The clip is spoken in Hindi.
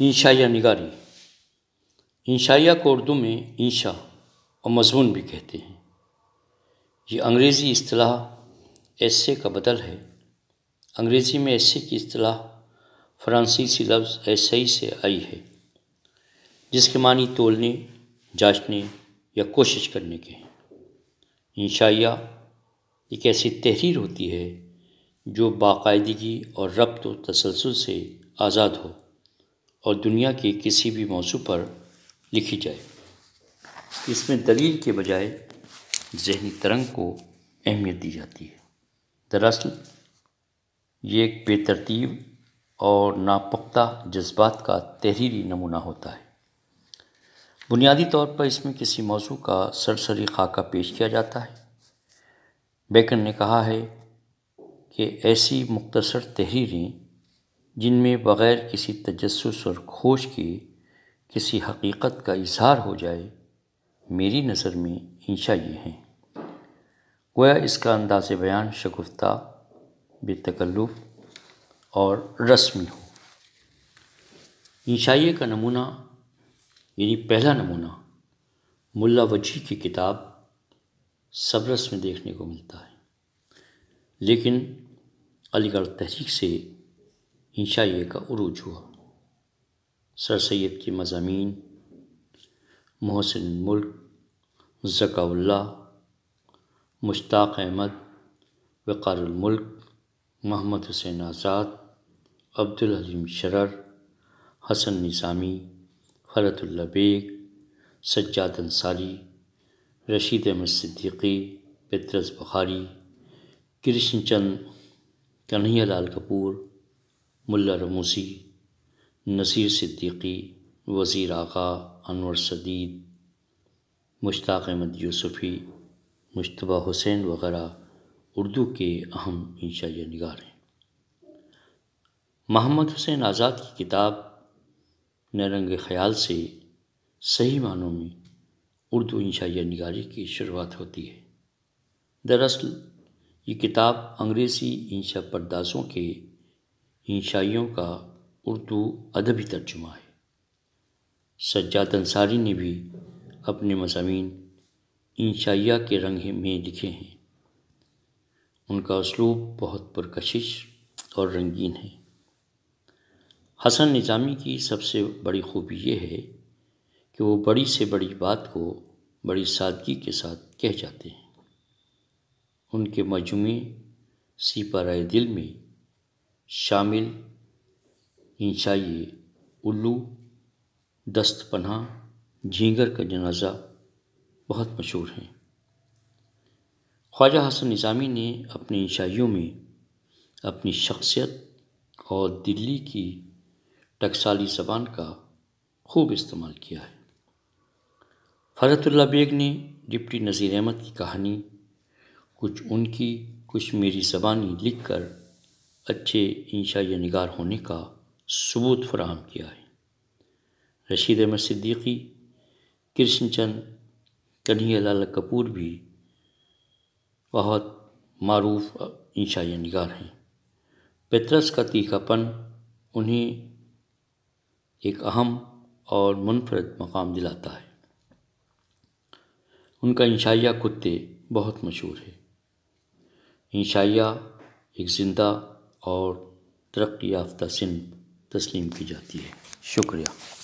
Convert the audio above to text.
इंशाया निगारी इंशाया को उर्दू में इंशा और मजमून भी कहते हैं ये अंग्रेज़ी असलाह ऐसे का बदल है अंग्रेज़ी में ऐसे की असलाह फ्रांसीसी लफ्ज़ ऐसे ही से आई है जिसके मानी तोलने जांचने या कोशिश करने के हैं इंशाया एक ऐसी तहरीर होती है जो बाकायदगी और रब्त व तसलसल से आज़ाद हो और दुनिया के किसी भी मौजू पर लिखी जाए इसमें दलील के बजाय जहनी तरंग को अहमियत दी जाती है दरअसल ये एक बेतरतीब और नापुख्ता जज्बात का तहरीरी नमूना होता है बुनियादी तौर पर इसमें किसी मौजू का सरसरी खाका पेश किया जाता है बेकन ने कहा है कि ऐसी मुख्तसर तहरीरें जिनमें बग़ैर किसी तजस और खोज के किसी हकीकत का इजहार हो जाए मेरी नज़र में इंशा ये हैं गोया इसका अंदाज़ बयान शगुफ्ता बेतकल्लुफ़ और रस्मी हो इंशाइए का नमूना यानी पहला नमूना मुल्ला वजी की किताब सबरस में देखने को मिलता है लेकिन अलीगढ़ तहरीक से इंशाइए का अरूज हुआ सर सैद के मजामी मोहसिन मुल्क जकाउल्ला मुश्ताक अहमद वक़ारमल्क मोहम्मद हुसैन आज़ाद अब्दुल हलीम शरर हसन निसामी फ़रतुल्ला बेग सज्जाद अंसारी रशीद अहमद सिद्दीकी पेतरस बखारी कृष्णचंद कन्हैया लाल कपूर मुल्ला रमूसी नसीर सिद्दीकी वज़ी आगा अनवर सदीद मुश्ताक अहमद यूसुफ़ी मुशतबा हुसैन वगैरह उर्दू के अहम इंशाया निगार हैं मोहम्मद हुसैन आज़ाद की किताब नरंग ख्याल से सही मानों में उर्दू इंशाया निगारी की शुरुआत होती है दरअसल ये किताब अंग्रेज़ी इंशा परदासों के इंशाइयों का उर्दू अदबी तर्जुमा है सज्जाद अंसारी ने भी अपने मजामी इंशाइया के रंग में लिखे हैं उनका उसलूब बहुत पुरकशिश और रंगीन है हसन निज़ामी की सबसे बड़ी खूबी ये है कि वो बड़ी से बड़ी बात को बड़ी सादगी के साथ कह जाते हैं उनके मजमू सीपा दिल में शामिल इंशाई उल्लू दस्त पन्हा झींगर का जनाजा बहुत मशहूर हैं ख्वाजा हसन निज़ामी ने अपने इंशाइयों में अपनी शख्सियत और दिल्ली की टकसाली ज़बान का खूब इस्तेमाल किया है फ़रतुल्ला बेग ने डिप्टी नज़ीर अहमद की कहानी कुछ उनकी कुछ मेरी ज़बानी लिखकर अच्छे इंशा या नगार होने का सबूत फ्राहम किया है रशीद अहमद सिद्दीकी कृष्ण चंद कन्हैया लाल कपूर भी बहुत मरूफ इंशा या नगार हैं पेतरस का तीखापन उन्हें एक अहम और मुनफरद मकाम दिलाता है उनका इंशाया कुत्ते बहुत मशहूर है इंशाया एक ज़िंदा और तरक्की याफ्ता सिंध तस्लीम की जाती है शुक्रिया